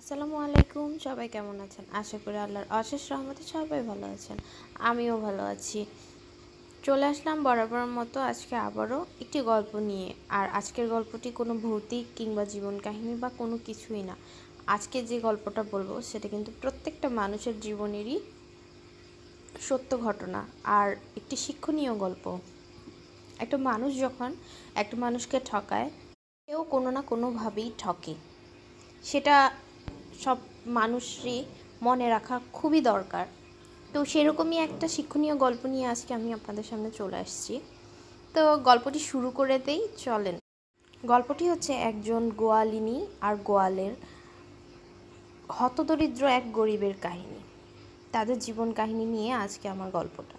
আসসালামু আলাইকুম সবাই কেমন আছেন আশা করি আল্লাহর অশেষ রহমতে সবাই ভালো আছেন আমিও ভালো আছি চলে আসলাম বরাবরের মতো আজকে আবারও একটি গল্প নিয়ে আর আজকের গল্পটি কোনো ভৌতিক কিংবা জীবন কাহিনী বা কোনো কিছুই না আজকে যে গল্পটা বলবো সেটা কিন্তু প্রত্যেকটা মানুষের জীবনেরই সত্য ঘটনা আর একটি শিক্ষণীয় গল্প একটা মানুষ যখন একটা মানুষকে ঠকায় কেউ কোনো না কোনোভাবেই ঠকে সেটা সব মানুষই মনে রাখা খুবই দরকার তো সেরকমই একটা শিক্ষণীয় গল্প নিয়ে আজকে আমি আপনাদের সামনে চলে আসছি তো গল্পটি শুরু করে দেই চলেন গল্পটি হচ্ছে একজন গোয়ালিনী আর গোয়ালের হতদরিদ্র এক গরিবের কাহিনী তাদের জীবন কাহিনী নিয়ে আজকে আমার গল্পটা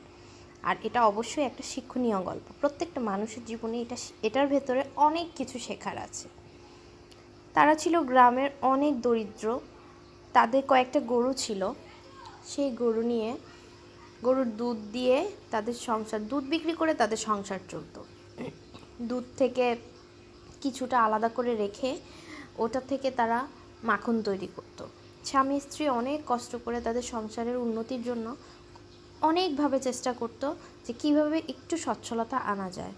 আর এটা অবশ্যই একটা শিক্ষণীয় গল্প প্রত্যেকটা মানুষের জীবনে এটা এটার ভেতরে অনেক কিছু শেখার আছে তারা ছিল গ্রামের অনেক দরিদ্র তাদের কয়েকটা গরু ছিল সেই গরু নিয়ে গরুর দুধ দিয়ে তাদের সংসার দুধ বিক্রি করে তাদের সংসার চলত দুধ থেকে কিছুটা আলাদা করে রেখে ওটা থেকে তারা মাখন তৈরি করত স্বামী স্ত্রী অনেক কষ্ট করে তাদের সংসারের উন্নতির জন্য অনেকভাবে চেষ্টা করত যে কিভাবে একটু সচ্ছলতা আনা যায়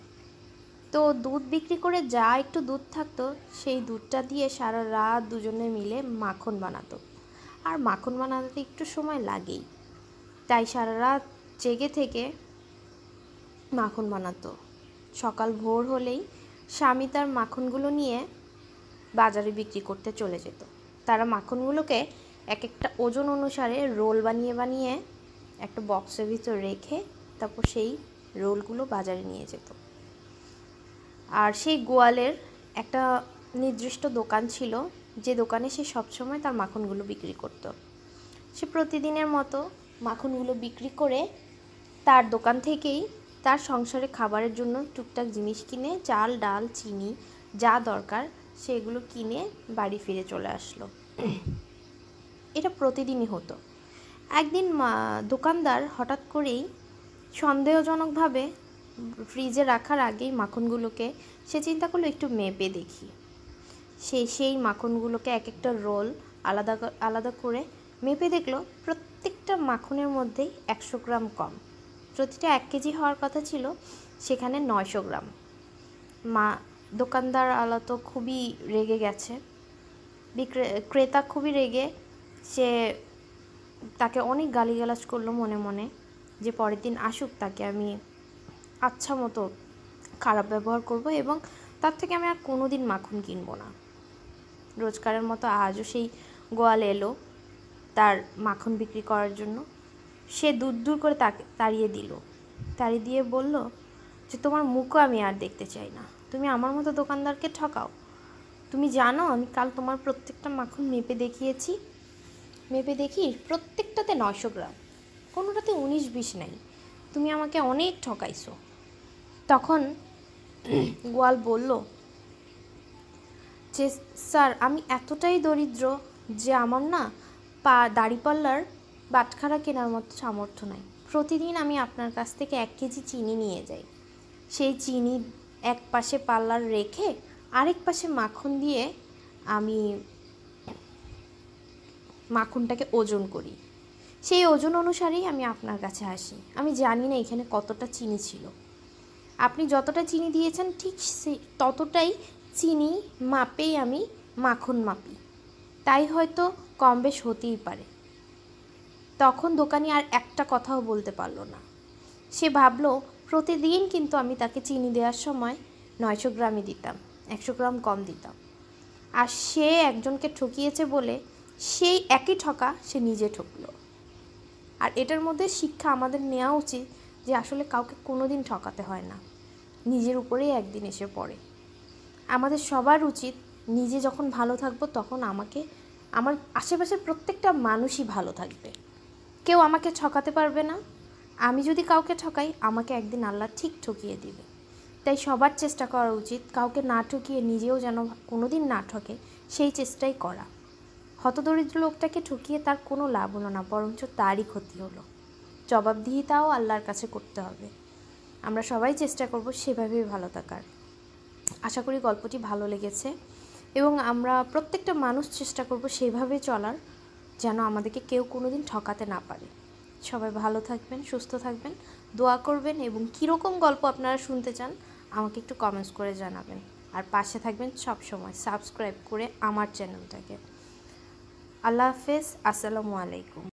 তো দুধ বিক্রি করে যা একটু দুধ থাকতো সেই দুধটা দিয়ে সারা রাত দুজনে মিলে মাখন বানাতো আর মাখন বানাতে একটু সময় লাগেই তাই সারা রাত জেগে থেকে মাখন বানাতো সকাল ভোর হলেই স্বামী তার মাখনগুলো নিয়ে বাজারে বিক্রি করতে চলে যেত তারা মাখনগুলোকে এক একটা ওজন অনুসারে রোল বানিয়ে বানিয়ে একটা বক্সের ভিতর রেখে তারপর সেই রোলগুলো বাজারে নিয়ে যেত আর সেই গোয়ালের একটা নির্দিষ্ট দোকান ছিল যে দোকানে সে সবসময় তার মাখনগুলো বিক্রি করত। সে প্রতিদিনের মতো মাখনগুলো বিক্রি করে তার দোকান থেকেই তার সংসারে খাবারের জন্য টুকটাক জিনিস কিনে চাল ডাল চিনি যা দরকার সেগুলো কিনে বাড়ি ফিরে চলে আসলো এটা প্রতিদিনই হতো একদিন দোকানদার হঠাৎ করেই সন্দেহজনকভাবে ফ্রিজে রাখার আগেই মাখনগুলোকে সে চিন্তা করলো একটু মেপে দেখি সেই সেই মাখনগুলোকে এক একটা রোল আলাদা আলাদা করে মেপে দেখলো প্রত্যেকটা মাখনের মধ্যেই একশো গ্রাম কম প্রতিটা এক কেজি হওয়ার কথা ছিল সেখানে নয়শো গ্রাম মা দোকানদার আলা তো খুবই রেগে গেছে বিক্রে ক্রেতা খুবই রেগে সে তাকে অনেক গালিগালাজ করলো মনে মনে যে পরের দিন আসুক তাকে আমি আচ্ছা মতো খারাপ ব্যবহার করব এবং তার থেকে আমি আর কোনো দিন মাখন কিনবো না রোজকারের মতো আজও সেই গোয়াল এলো তার মাখন বিক্রি করার জন্য সে দূর দূর করে তাকে তাড়িয়ে দিল তাড়িয়ে দিয়ে বলল যে তোমার মুখও আমি আর দেখতে চাই না তুমি আমার মতো দোকানদারকে ঠকাও তুমি জানো আমি কাল তোমার প্রত্যেকটা মাখন মেপে দেখিয়েছি মেপে দেখি প্রত্যেকটাতে নয়শো গ্রাম কোনোটাতে উনিশ বিশ নাই তুমি আমাকে অনেক ঠকাইছো তখন গোয়াল বলল যে স্যার আমি এতটাই দরিদ্র যে আমার না পা দাড়িপাল্লার বাটখারা কেনার মতো সামর্থ্য নাই প্রতিদিন আমি আপনার কাছ থেকে এক কেজি চিনি নিয়ে যাই সেই চিনি এক পাশে পাল্লার রেখে আরেক পাশে মাখন দিয়ে আমি মাখনটাকে ওজন করি সেই ওজন অনুসারেই আমি আপনার কাছে আসি আমি জানি না এখানে কতটা চিনি ছিল আপনি যতটা চিনি দিয়েছেন ঠিক সেই ততটাই চিনি মাপেই আমি মাখন মাপি তাই হয়তো কম বেশ হতেই পারে তখন দোকানি আর একটা কথাও বলতে পারলো না সে ভাবলো প্রতিদিন কিন্তু আমি তাকে চিনি দেওয়ার সময় নয়শো গ্রামই দিতাম একশো গ্রাম কম দিতাম আর সে একজনকে ঠকিয়েছে বলে সেই একই ঠকা সে নিজে ঠকলো আর এটার মধ্যে শিক্ষা আমাদের নেওয়া উচিত যে আসলে কাউকে কোনো দিন ঠকাতে হয় না নিজের উপরেই একদিন এসে পড়ে আমাদের সবার উচিত নিজে যখন ভালো থাকবো তখন আমাকে আমার আশেপাশের প্রত্যেকটা মানুষই ভালো থাকবে কেউ আমাকে ঠকাতে পারবে না আমি যদি কাউকে ঠকাই আমাকে একদিন আল্লাহ ঠিক ঠকিয়ে দিবে তাই সবার চেষ্টা করা উচিত কাউকে না ঠকিয়ে নিজেও যেন কোনো দিন না ঠকে সেই চেষ্টাই করা হতদরিদ্র লোকটাকে ঠকিয়ে তার কোনো লাভ হলো না বরঞ্চ তারই ক্ষতি হলো জবাবদিহিতাও আল্লাহর কাছে করতে হবে আমরা সবাই চেষ্টা করব সেভাবেই ভালো থাকার আশা করি গল্পটি ভালো লেগেছে এবং আমরা প্রত্যেকটা মানুষ চেষ্টা করব সেইভাবে চলার যেন আমাদেরকে কেউ কোনো দিন ঠকাতে না পারে সবাই ভালো থাকবেন সুস্থ থাকবেন দোয়া করবেন এবং কীরকম গল্প আপনারা শুনতে চান আমাকে একটু কমেন্টস করে জানাবেন আর পাশে থাকবেন সব সময় সাবস্ক্রাইব করে আমার চ্যানেলটাকে আল্লাহ হাফেজ আসসালামু আলাইকুম